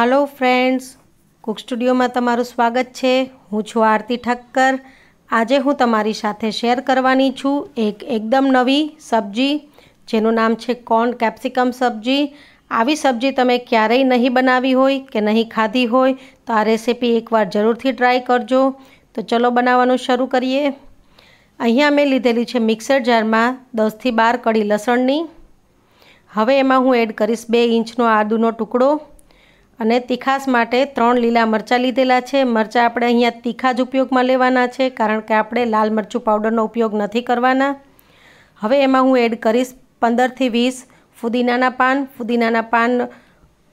hello friends Cook સ્ટુડિયોમાં તમારું સ્વાગત છે હું છું આરતી ઠક્કર આજે હું તમારી સાથે શેર કરવાની છું એક એકદમ નવી સબ્જી જેનું નામ છે કોર્ન કેપ્સિકમ સબ્જી આવી સબ્જી તમે ક્યારેય નહીં બનાવી હોય કે નહીં ખાધી હોય તો આ રેસીપી એકવાર જરૂરથી ટ્રાય કરજો તો ચલો બનાવવાનું શરૂ કરીએ અહીંયા મેં લીધેલી છે મિક્સર જારમાં દસથી બાર કડી લસણની હવે એમાં હું એડ કરીશ બે ઇંચનો આદુનો ટુકડો અને તીખાસ માટે ત્રણ લીલા મરચાં લીધેલા છે મરચાં આપણે અહીંયા તીખા જ ઉપયોગમાં લેવાના છે કારણ કે આપણે લાલ મરચું પાવડરનો ઉપયોગ નથી કરવાના હવે એમાં હું એડ કરીશ પંદરથી વીસ ફુદીનાના પાન ફુદીનાના પાન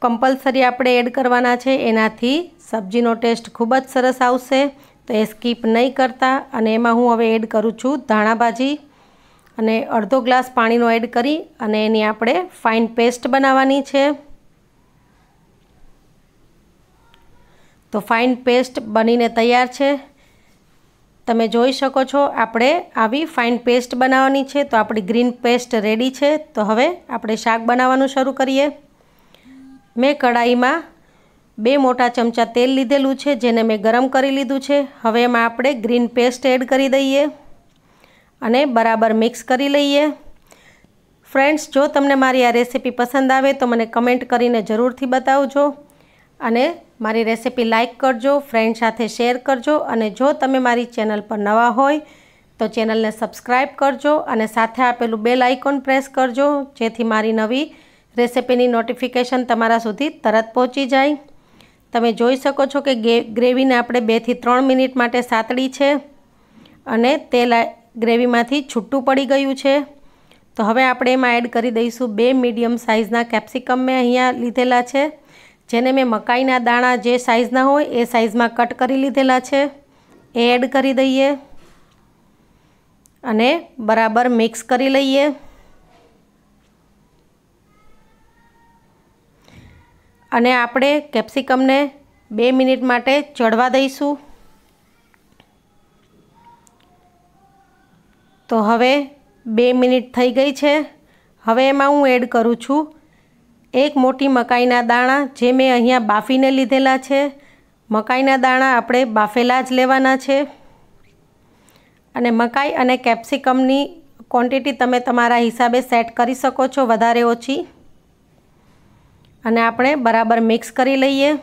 કમ્પલસરી આપણે એડ કરવાના છે એનાથી સબ્જીનો ટેસ્ટ ખૂબ જ સરસ આવશે તો એ સ્કીપ નહીં કરતા અને એમાં હું હવે એડ કરું છું ધાણાભાજી અને અડધો ગ્લાસ પાણીનો એડ કરી અને એની આપણે ફાઇન પેસ્ટ બનાવવાની છે તો ફાઇન પેસ્ટ બનીને તૈયાર છે તમે જોઈ શકો છો આપણે આવી ફાઇન પેસ્ટ બનાવવાની છે તો આપણી ગ્રીન પેસ્ટ રેડી છે તો હવે આપણે શાક બનાવવાનું શરૂ કરીએ મેં કડાઈમાં બે મોટા ચમચા તેલ લીધેલું છે જેને મેં ગરમ કરી લીધું છે હવે એમાં આપણે ગ્રીન પેસ્ટ એડ કરી દઈએ અને બરાબર મિક્સ કરી લઈએ ફ્રેન્ડ્સ જો તમને મારી આ રેસીપી પસંદ આવે તો મને કમેન્ટ કરીને જરૂરથી બતાવજો અને મારી રેસિપી લાઇક કરજો ફ્રેન્ડ સાથે શેર કરજો અને જો તમે મારી ચેનલ પર નવા હોય તો ચેનલને સબસ્ક્રાઈબ કરજો અને સાથે આપેલું બેલ આઇકોન પ્રેસ કરજો જેથી મારી નવી રેસિપીની નોટિફિકેશન તમારા સુધી તરત પહોંચી જાય તમે જોઈ શકો છો કે ગ્રેવીને આપણે બેથી ત્રણ મિનિટ માટે સાતડી છે અને તેલ ગ્રેવીમાંથી છૂટું પડી ગયું છે તો હવે આપણે એમાં એડ કરી દઈશું બે મીડિયમ સાઇઝના કેપ્સિકમ મેં અહીંયા લીધેલા છે જેને મેં મકાઈના દાણા જે સાઇઝના હોય એ સાઇઝમાં કટ કરી લીધેલા છે એ એડ કરી દઈએ અને બરાબર મિક્સ કરી લઈએ અને આપણે કેપ્સિકમને બે મિનિટ માટે ચડવા દઈશું તો હવે બે મિનિટ થઈ ગઈ છે હવે એમાં હું એડ કરું છું એક મોટી મકાઈના દાણા જે મેં અહીંયા બાફીને લીધેલા છે મકાઈના દાણા આપણે બાફેલા જ લેવાના છે અને મકાઈ અને કેપ્સિકમની ક્વોન્ટિટી તમે તમારા હિસાબે સેટ કરી શકો છો વધારે ઓછી અને આપણે બરાબર મિક્સ કરી લઈએ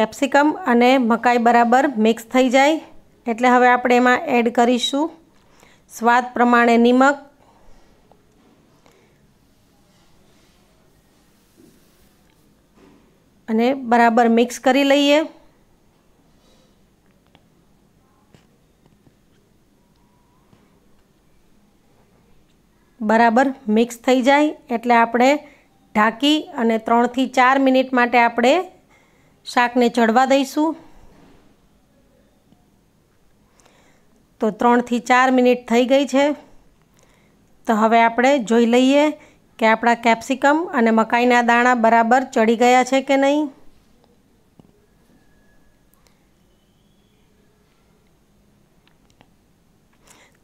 કેપ્સિકમ અને મકાઈ બરાબર મિક્સ થઈ જાય એટલે હવે આપણે એમાં એડ કરીશું સ્વાદ પ્રમાણે નિમક અને બરાબર મિક્સ કરી લઈએ બરાબર મિક્સ થઈ જાય એટલે આપણે ઢાંકી અને ત્રણથી ચાર મિનિટ માટે આપણે શાકને ચડવા દઈશું તો ત્રણથી ચાર મિનિટ થઈ ગઈ છે તો હવે આપણે જોઈ લઈએ કે આપણા કેપ્સિકમ અને મકાઈના દાણા બરાબર ચડી ગયા છે કે નહીં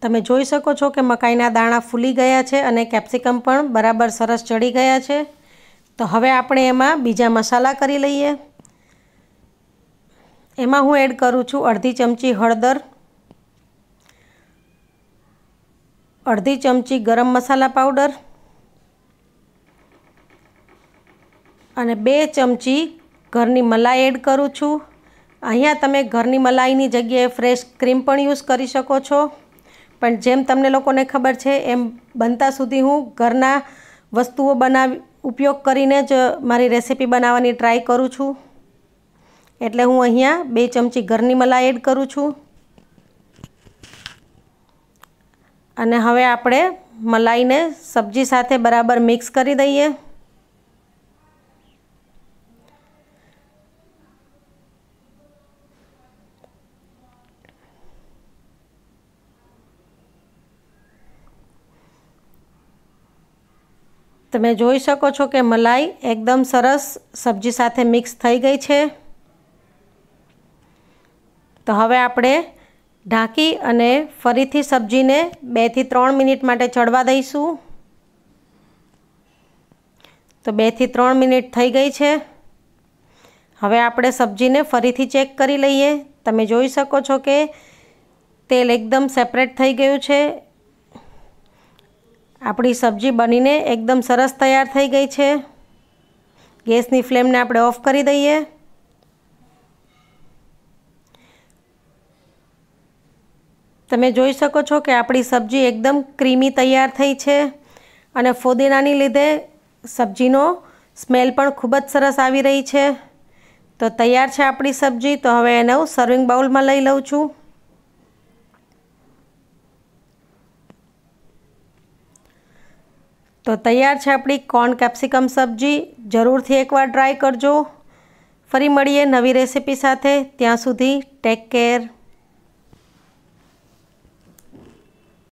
તમે જોઈ શકો છો કે મકાઈના દાણા ફૂલી ગયા છે અને કેપ્સિકમ પણ બરાબર સરસ ચડી ગયા છે તો હવે આપણે એમાં બીજા મસાલા કરી લઈએ એમાં હું એડ કરું છું અડધી ચમચી હળદર અડધી ચમચી ગરમ મસાલા પાવડર અને બે ચમચી ઘરની મલાઈ એડ કરું છું અહીંયા તમે ઘરની મલાઈની જગ્યાએ ફ્રેશ ક્રીમ પણ યુઝ કરી શકો છો પણ જેમ તમને લોકોને ખબર છે એમ બનતા સુધી હું ઘરના વસ્તુઓ બનાવી ઉપયોગ કરીને જ મારી રેસીપી બનાવવાની ટ્રાય કરું છું એટલે હું અહીંયા બે ચમચી ઘરની મલાઈ એડ કરું છું અને હવે આપણે મલાઈને સબ્જી સાથે બરાબર મિક્સ કરી દઈએ તમે જોઈ શકો છો કે મલાઈ એકદમ સરસ સબ્જી સાથે મિક્સ થઈ ગઈ છે તો હવે આપણે ઢાંકી અને ફરીથી સબ્જીને બેથી ત્રણ મિનિટ માટે ચડવા દઈશું તો બેથી ત્રણ મિનિટ થઈ ગઈ છે હવે આપણે સબ્જીને ફરીથી ચેક કરી લઈએ તમે જોઈ શકો છો કે તેલ એકદમ સેપરેટ થઈ ગયું છે આપણી સબ્જી બનીને એકદમ સરસ તૈયાર થઈ ગઈ છે ગેસની ફ્લેમને આપણે ઓફ કરી દઈએ તમે જોઈ શકો છો કે આપણી સબ્જી એકદમ ક્રીમી તૈયાર થઈ છે અને ફોદીનાની લીધે સબ્જીનો સ્મેલ પણ ખૂબ જ સરસ આવી રહી છે તો તૈયાર છે આપણી સબ્જી તો હવે એને હું સર્વિંગ બાઉલમાં લઈ લઉં છું તો તૈયાર છે આપણી કોર્ન કેપ્સિકમ સબ્જી જરૂરથી એકવાર ટ્રાય કરજો ફરી મળીએ નવી રેસીપી સાથે ત્યાં સુધી ટેક કેર